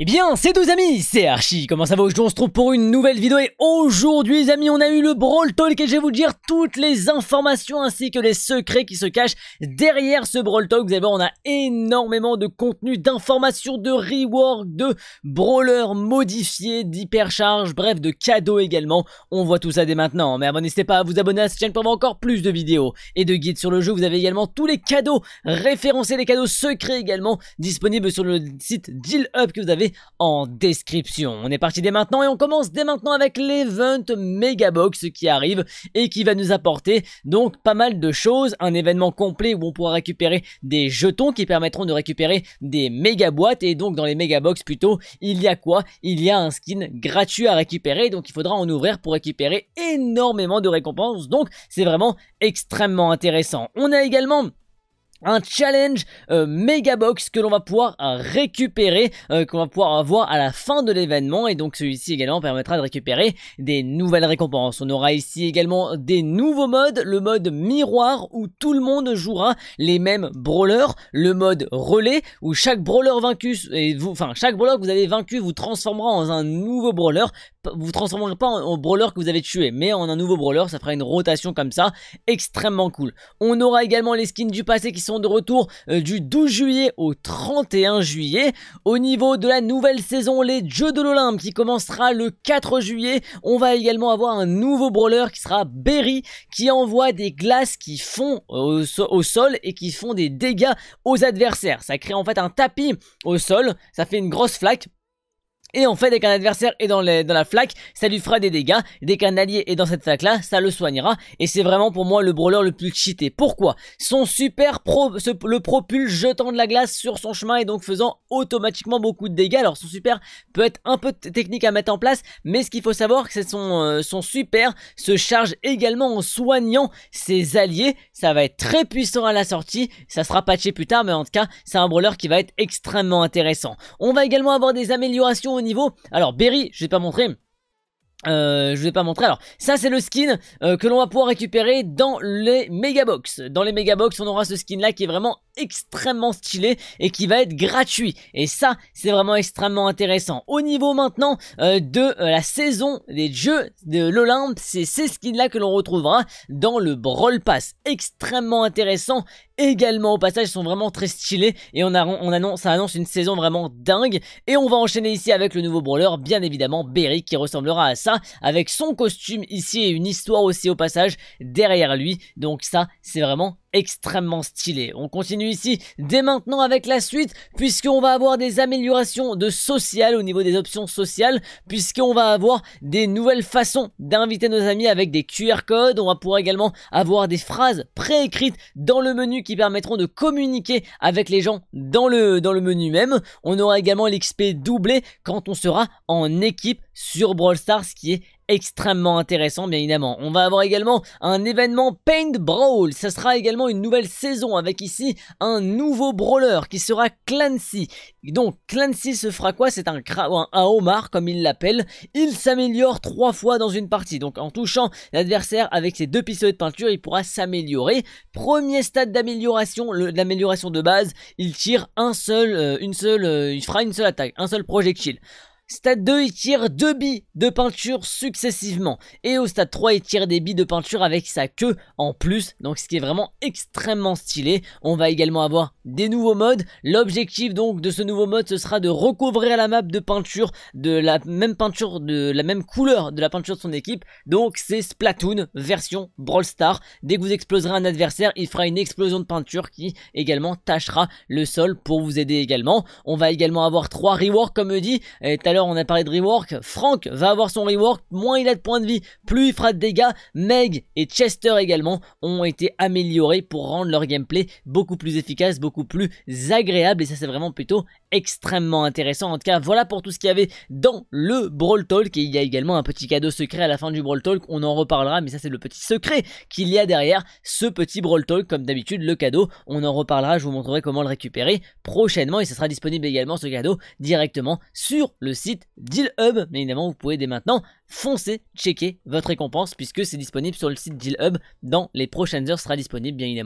Eh bien, c'est deux amis, c'est Archie, comment ça va Aujourd'hui on se trouve pour une nouvelle vidéo et aujourd'hui les amis on a eu le Brawl Talk et je vais vous dire toutes les informations ainsi que les secrets qui se cachent derrière ce Brawl Talk. Vous allez voir, on a énormément de contenu, d'informations, de rework, de brawlers modifiés, d'hypercharges, bref de cadeaux également. On voit tout ça dès maintenant, mais n'hésitez pas à vous abonner à cette chaîne pour avoir encore plus de vidéos et de guides sur le jeu. Vous avez également tous les cadeaux référencés, les cadeaux secrets également disponibles sur le site Deal Up que vous avez en description. On est parti dès maintenant et on commence dès maintenant avec l'event Megabox qui arrive et qui va nous apporter donc pas mal de choses. Un événement complet où on pourra récupérer des jetons qui permettront de récupérer des méga boîtes et donc dans les Megabox plutôt il y a quoi Il y a un skin gratuit à récupérer donc il faudra en ouvrir pour récupérer énormément de récompenses donc c'est vraiment extrêmement intéressant. On a également un challenge euh, Mega box que l'on va pouvoir euh, récupérer, euh, qu'on va pouvoir avoir à la fin de l'événement et donc celui-ci également permettra de récupérer des nouvelles récompenses. On aura ici également des nouveaux modes, le mode miroir où tout le monde jouera les mêmes brawlers, le mode relais où chaque brawler vaincu, et vous, enfin chaque brawler que vous avez vaincu vous transformera en un nouveau brawler, vous transformerez pas en, en brawler que vous avez tué mais en un nouveau brawler, ça fera une rotation comme ça, extrêmement cool. On aura également les skins du passé qui sont de retour euh, du 12 juillet au 31 juillet. Au niveau de la nouvelle saison, les Jeux de l'Olympe qui commencera le 4 juillet, on va également avoir un nouveau brawler qui sera Berry qui envoie des glaces qui font euh, au sol et qui font des dégâts aux adversaires. Ça crée en fait un tapis au sol, ça fait une grosse flaque et en fait, dès qu'un adversaire est dans, la flaque, ça lui fera des dégâts. Dès qu'un allié est dans cette flaque-là, ça le soignera. Et c'est vraiment pour moi le brawler le plus cheaté. Pourquoi Son super le propulse jetant de la glace sur son chemin et donc faisant automatiquement beaucoup de dégâts. Alors son super peut être un peu technique à mettre en place, mais ce qu'il faut savoir, c'est son, euh, son super se charge également en soignant ses alliés. Ça va être très puissant à la sortie. Ça sera patché plus tard, mais en tout cas, c'est un brawler qui va être extrêmement intéressant. On va également avoir des améliorations niveau. Alors Berry, je vais pas montrer. Euh, je vais pas montrer. Alors, ça c'est le skin euh, que l'on va pouvoir récupérer dans les Box. Dans les Box on aura ce skin là qui est vraiment extrêmement stylé et qui va être gratuit. Et ça, c'est vraiment extrêmement intéressant. Au niveau maintenant euh, de la saison des jeux de l'Olympe, c'est ces skins-là que l'on retrouvera dans le Brawl Pass. Extrêmement intéressant, également au passage, sont vraiment très stylés et on, a, on annonce, ça annonce une saison vraiment dingue. Et on va enchaîner ici avec le nouveau brawler, bien évidemment, Berry qui ressemblera à ça, avec son costume ici et une histoire aussi au passage derrière lui. Donc ça, c'est vraiment extrêmement stylé. On continue ici dès maintenant avec la suite puisqu'on va avoir des améliorations de social au niveau des options sociales puisqu'on va avoir des nouvelles façons d'inviter nos amis avec des QR codes. On va pouvoir également avoir des phrases préécrites dans le menu qui permettront de communiquer avec les gens dans le, dans le menu même. On aura également l'XP doublé quand on sera en équipe sur Brawl Stars qui est extrêmement intéressant, bien évidemment. On va avoir également un événement Paint Brawl. Ça sera également une nouvelle saison avec ici un nouveau brawler qui sera Clancy. Donc Clancy se fera quoi C'est un, un, homard comme il l'appelle. Il s'améliore trois fois dans une partie. Donc en touchant l'adversaire avec ses deux pistolets de peinture, il pourra s'améliorer. Premier stade d'amélioration, l'amélioration de base, il tire un seul, euh, une seule, euh, il fera une seule attaque, un seul projectile. Stade 2, il tire deux billes de peinture successivement. Et au stade 3, il tire des billes de peinture avec sa queue en plus. Donc ce qui est vraiment extrêmement stylé. On va également avoir des nouveaux modes. L'objectif donc de ce nouveau mode, ce sera de recouvrir la map de peinture, de la même peinture, de la même couleur de la peinture de son équipe. Donc c'est Splatoon version Brawl Star. Dès que vous exploserez un adversaire, il fera une explosion de peinture qui également tâchera le sol pour vous aider également. On va également avoir trois rewards comme dit. Et euh, tout à on a parlé de rework. Frank va avoir son rework. Moins il a de points de vie, plus il fera de dégâts. Meg et Chester également ont été améliorés pour rendre leur gameplay beaucoup plus efficace, beaucoup plus agréable. Et ça, c'est vraiment plutôt extrêmement intéressant. En tout cas, voilà pour tout ce qu'il y avait dans le Brawl Talk. Et il y a également un petit cadeau secret à la fin du Brawl Talk. On en reparlera, mais ça, c'est le petit secret qu'il y a derrière ce petit Brawl Talk. Comme d'habitude, le cadeau, on en reparlera. Je vous montrerai comment le récupérer prochainement. Et ça sera disponible également, ce cadeau, directement sur le site Deal Hub, Mais évidemment, vous pouvez dès maintenant foncer, checker votre récompense puisque c'est disponible sur le site hub Dans les prochaines heures, sera disponible bien évidemment.